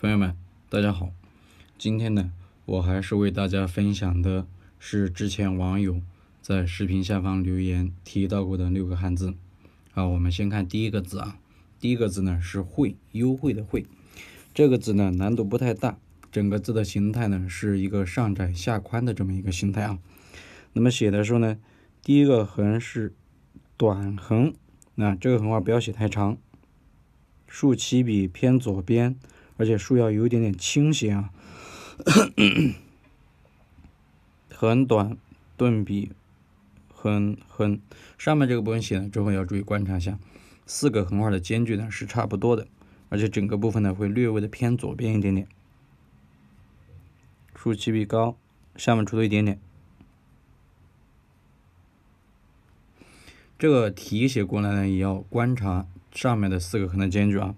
朋友们，大家好。今天呢，我还是为大家分享的是之前网友在视频下方留言提到过的六个汉字。好，我们先看第一个字啊，第一个字呢是“惠”，优惠的“惠”。这个字呢难度不太大，整个字的形态呢是一个上窄下宽的这么一个形态啊。那么写的时候呢，第一个横是短横，那这个横画不要写太长。竖起笔偏左边。而且竖要有一点点倾斜啊，很短，顿笔，横横，上面这个部分写了之后要注意观察一下，四个横画的间距呢是差不多的，而且整个部分呢会略微的偏左边一点点，竖起笔高，下面出多一点点，这个题写过来呢也要观察上面的四个横的间距啊。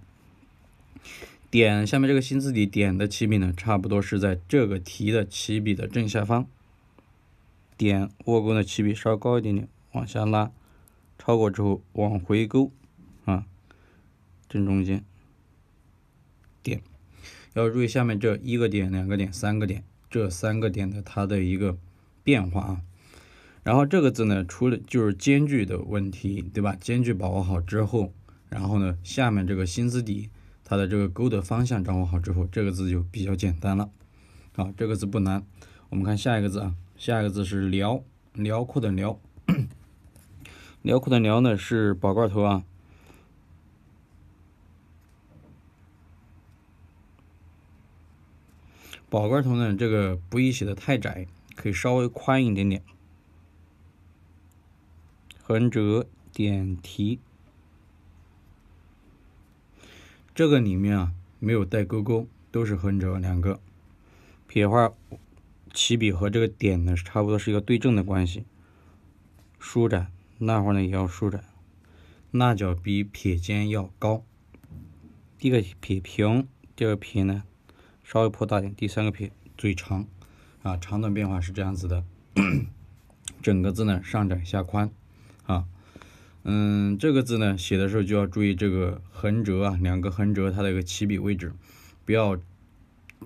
点下面这个新字底点的起笔呢，差不多是在这个提的起笔的正下方。点握钩的起笔稍高一点点，往下拉，超过之后往回勾，啊，正中间。点要注意下面这一个点、两个点、三个点这三个点的它的一个变化啊。然后这个字呢，除了就是间距的问题，对吧？间距把握好之后，然后呢，下面这个新字底。它的这个勾的方向掌握好之后，这个字就比较简单了。好，这个字不难。我们看下一个字啊，下一个字是辽辽阔的辽，辽阔的辽呢是宝盖头啊。宝盖头呢这个不宜写的太窄，可以稍微宽一点点。横折点提。这个里面啊，没有带勾勾，都是横折两个，撇画起笔和这个点呢，差不多是一个对正的关系。舒展，捺画呢也要舒展，捺脚比撇尖要高。第一个撇平，第二个撇呢稍微扩大点，第三个撇最长。啊，长短变化是这样子的。整个字呢，上窄下宽，啊。嗯，这个字呢，写的时候就要注意这个横折啊，两个横折，它的一个起笔位置，不要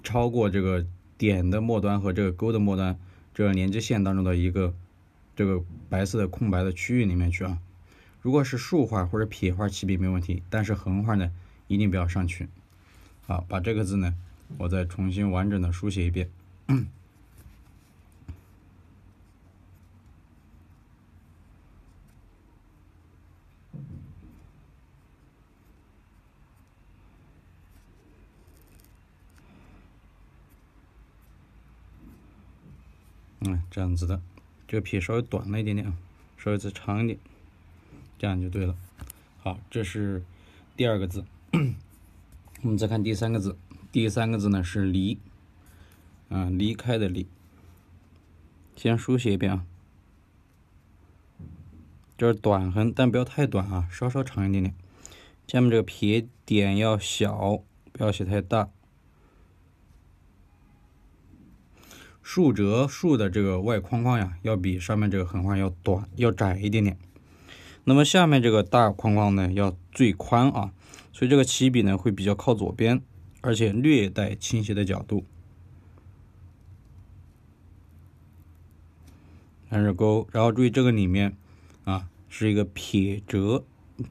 超过这个点的末端和这个钩的末端，这个连接线当中的一个这个白色的空白的区域里面去啊。如果是竖画或者撇画起笔没问题，但是横画呢，一定不要上去。好，把这个字呢，我再重新完整的书写一遍。嗯，这样子的，这个撇稍微短了一点点啊，稍微再长一点，这样就对了。好，这是第二个字，我们再看第三个字，第三个字呢是离，啊，离开的离。先书写一遍啊，这是短横，但不要太短啊，稍稍长一点点。下面这个撇点要小，不要写太大。竖折竖的这个外框框呀，要比上面这个横画要短、要窄一点点。那么下面这个大框框呢，要最宽啊。所以这个起笔呢，会比较靠左边，而且略带倾斜的角度。开始勾，然后注意这个里面啊，是一个撇折，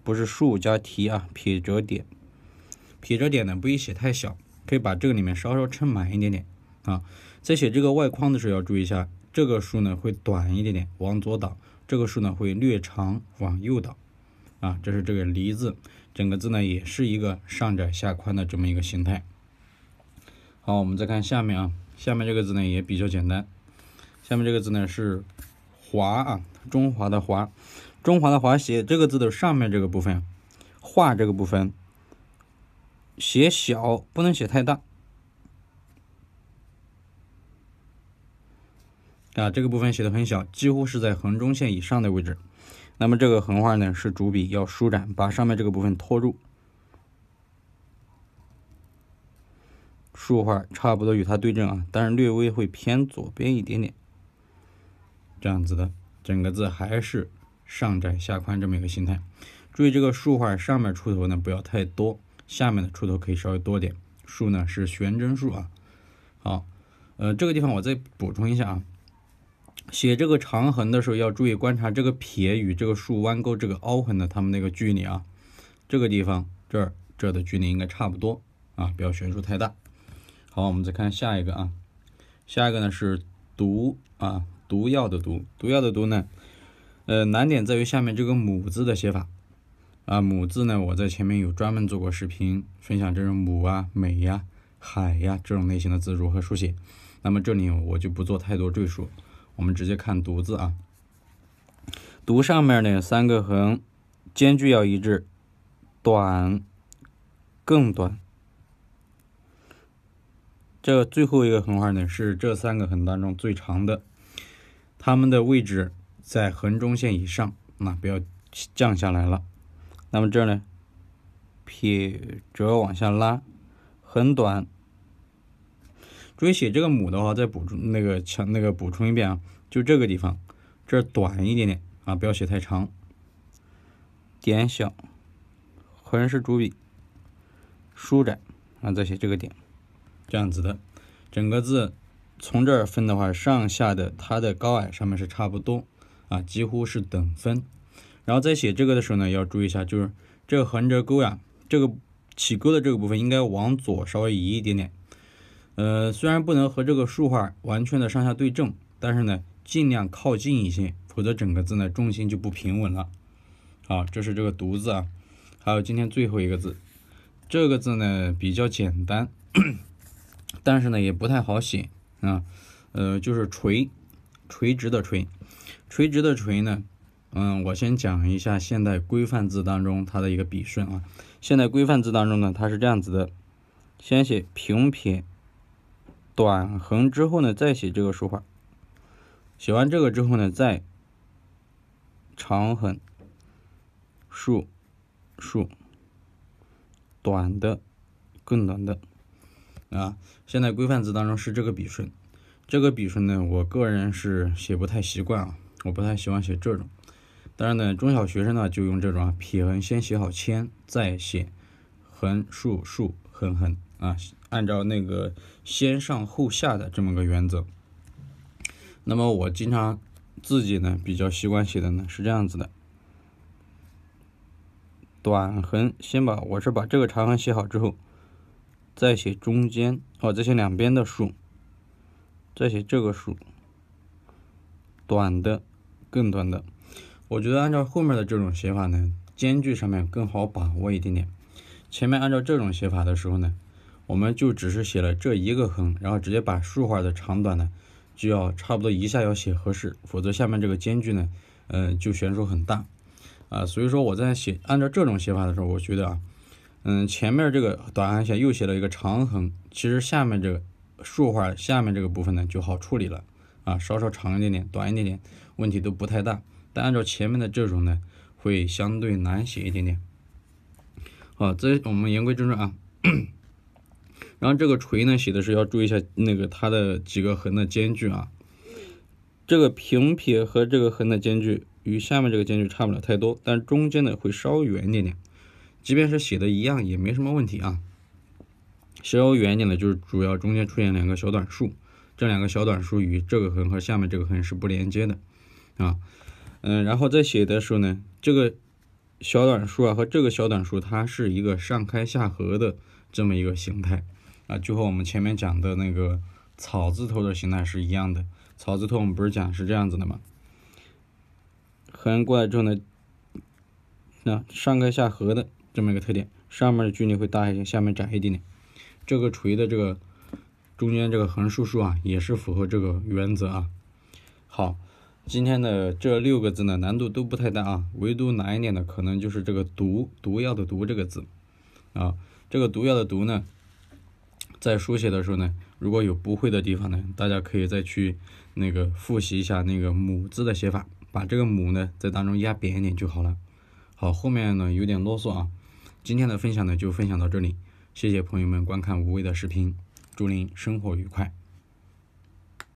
不是竖加提啊，撇折点。撇折点呢，不宜写太小，可以把这个里面稍稍撑满一点点。啊，在写这个外框的时候要注意一下，这个竖呢会短一点点，往左倒；这个竖呢会略长，往右倒。啊，这是这个“梨”字，整个字呢也是一个上窄下宽的这么一个形态。好，我们再看下面啊，下面这个字呢也比较简单。下面这个字呢是“华”啊，中华的“华”，中华的“华”，写这个字的上面这个部分，画这个部分，写小，不能写太大。啊，这个部分写的很小，几乎是在横中线以上的位置。那么这个横画呢，是主笔，要舒展，把上面这个部分托住。竖画差不多与它对正啊，但是略微会偏左边一点点。这样子的整个字还是上窄下宽这么一个形态。注意这个竖画上面出头呢，不要太多，下面的出头可以稍微多点。竖呢是悬针竖啊。好，呃，这个地方我再补充一下啊。写这个长横的时候，要注意观察这个撇与这个竖弯钩这个凹痕的它们那个距离啊。这个地方，这这的距离应该差不多啊，不要悬殊太大。好，我们再看下一个啊，下一个呢是毒啊，毒药的毒，毒药的毒呢，呃，难点在于下面这个母字的写法啊。母字呢，我在前面有专门做过视频分享，这种母啊、美呀、海呀这种类型的字如何书写，那么这里我就不做太多赘述。我们直接看“独”字啊，“独”上面的三个横，间距要一致，短，更短。这最后一个横画呢，是这三个横当中最长的，它们的位置在横中线以上，那不要降下来了。那么这呢，撇折往下拉，横短。注意写这个“母”的话，再补充那个强那个补充一遍啊，就这个地方，这儿短一点点啊，不要写太长。点小，横是主笔，舒展啊，再写这个点，这样子的。整个字从这儿分的话，上下的它的高矮上面是差不多啊，几乎是等分。然后在写这个的时候呢，要注意一下，就是这个横折钩呀，这个起钩的这个部分应该往左稍微移一点点。呃，虽然不能和这个竖画完全的上下对正，但是呢，尽量靠近一些，否则整个字呢重心就不平稳了。好，这是这个独字啊，还有今天最后一个字，这个字呢比较简单，但是呢也不太好写啊。呃，就是垂，垂直的垂，垂直的垂呢，嗯，我先讲一下现代规范字当中它的一个笔顺啊。现代规范字当中呢，它是这样子的，先写平撇。短横之后呢，再写这个竖画。写完这个之后呢，再长横、竖、竖、短的、更短的。啊，现在规范字当中是这个笔顺。这个笔顺呢，我个人是写不太习惯啊，我不太喜欢写这种。当然呢，中小学生呢就用这种啊，撇横先写好，铅再写横竖竖横横。啊，按照那个先上后下的这么个原则，那么我经常自己呢比较习惯写的呢是这样子的，短横先把我是把这个长横写好之后，再写中间哦，再写两边的竖，再写这个竖，短的更短的，我觉得按照后面的这种写法呢，间距上面更好把握一点点，前面按照这种写法的时候呢。我们就只是写了这一个横，然后直接把竖画的长短呢，就要差不多一下要写合适，否则下面这个间距呢，嗯，就悬殊很大，啊，所以说我在写按照这种写法的时候，我觉得啊，嗯，前面这个短横线又写了一个长横，其实下面这个竖画下面这个部分呢就好处理了，啊，稍稍长一点点，短一点点，问题都不太大。但按照前面的这种呢，会相对难写一点点。好，这我们言归正传啊。然后这个垂呢，写的是要注意一下那个它的几个横的间距啊。这个平撇和这个横的间距与下面这个间距差不了太多，但中间呢会稍微远一点点。即便是写的一样，也没什么问题啊。稍微远一点的就是主要中间出现两个小短竖，这两个小短竖与这个横和下面这个横是不连接的啊。嗯，然后在写的时候呢，这个小短竖啊和这个小短竖，它是一个上开下合的这么一个形态。啊，就和我们前面讲的那个草字头的形态是一样的。草字头我们不是讲是这样子的吗？横过来之后呢，那上开下合的这么一个特点，上面的距离会大一些，下面窄一点点。这个锤的这个中间这个横竖竖啊，也是符合这个原则啊。好，今天的这六个字呢，难度都不太大啊，唯独难一点的可能就是这个毒毒药的毒这个字啊，这个毒药的毒呢。在书写的时候呢，如果有不会的地方呢，大家可以再去那个复习一下那个母字的写法，把这个母呢在当中压扁一点就好了。好，后面呢有点啰嗦啊，今天的分享呢就分享到这里，谢谢朋友们观看无畏的视频，祝您生活愉快。